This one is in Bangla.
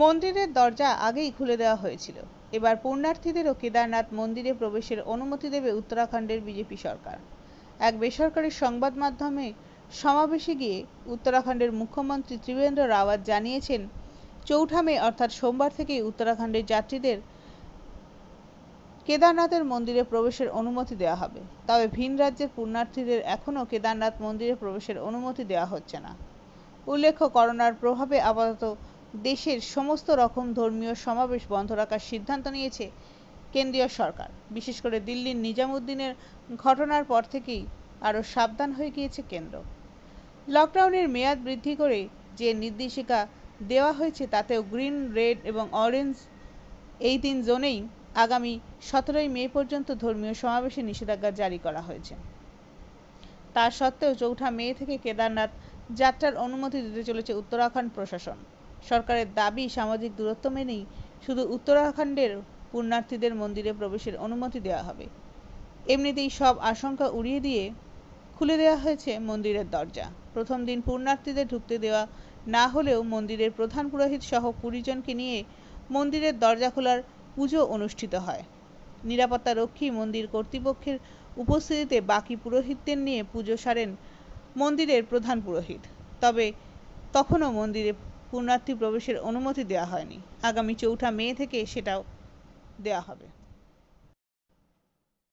মন্দিরের দরজা আগেই খুলে দেওয়া হয়েছিল এবার পুণ্যার্থীদেরও কেদারনাথ মন্দিরে প্রবেশের অনুমতি দেবে উত্তরাখণ্ডের বিজেপি সরকার এক বেসরকারি সংবাদ মাধ্যমে সমাবেশে গিয়ে উত্তরাখণ্ডের মুখ্যমন্ত্রী ত্রিবেন্দ্র রাওয়াত জানিয়েছেন চৌঠা মে অর্থাৎ সোমবার থেকেই উত্তরাখণ্ডের যাত্রীদের কেদারনাথের মন্দিরে প্রবেশের অনুমতি দেওয়া হবে তবে ভিন রাজ্যের পুণ্যার্থীদের এখনও কেদারনাথ মন্দিরে প্রবেশের অনুমতি দেওয়া হচ্ছে না উল্লেখ্য করোনার প্রভাবে আপাতত দেশের সমস্ত রকম ধর্মীয় সমাবেশ বন্ধ রাখার সিদ্ধান্ত নিয়েছে কেন্দ্রীয় সরকার বিশেষ করে দিল্লির নিজামুদ্দিনের ঘটনার পর থেকেই আরও সাবধান হয়ে গিয়েছে কেন্দ্র লকডাউনের মেয়াদ বৃদ্ধি করে যে নির্দেশিকা দেওয়া হয়েছে তাতেও গ্রিন রেড এবং অরেঞ্জ এই তিন জোনেই আগামী সতেরোই মে পর্যন্ত ধর্মীয় সমাবেশে নিষেধাজ্ঞা জারি করা হয়েছে তা সত্ত্বেও চৌঠা মে থেকে কেদারনাথ যাত্রার অনুমতি দিতে চলেছে উত্তরাখণ্ড প্রশাসন সরকারের দাবি সামাজিক দূরত্ব মেনেই শুধু উত্তরাখণ্ডের পুণ্যার্থীদের মন্দিরে প্রবেশের অনুমতি দেওয়া হবে এমনিতেই সব আশঙ্কা উড়িয়ে দিয়ে খুলে দেওয়া হয়েছে মন্দিরের দরজা প্রথম দিন পুণ্যার্থীদের ঢুকতে দেওয়া না হলেও মন্দিরের প্রধান পুরোহিত সহ কুড়িজনকে নিয়ে মন্দিরের দরজা খোলার পুজো অনুষ্ঠিত হয় নিরাপত্তা রক্ষী মন্দির কর্তৃপক্ষের উপস্থিতিতে বাকি পুরোহিতদের নিয়ে পুজো সারেন মন্দিরের প্রধান পুরোহিত তবে তখনও মন্দিরে পুণ্যার্থী প্রবেশের অনুমতি দেওয়া হয়নি আগামী চৌঠা মে থেকে সেটাও দেওয়া হবে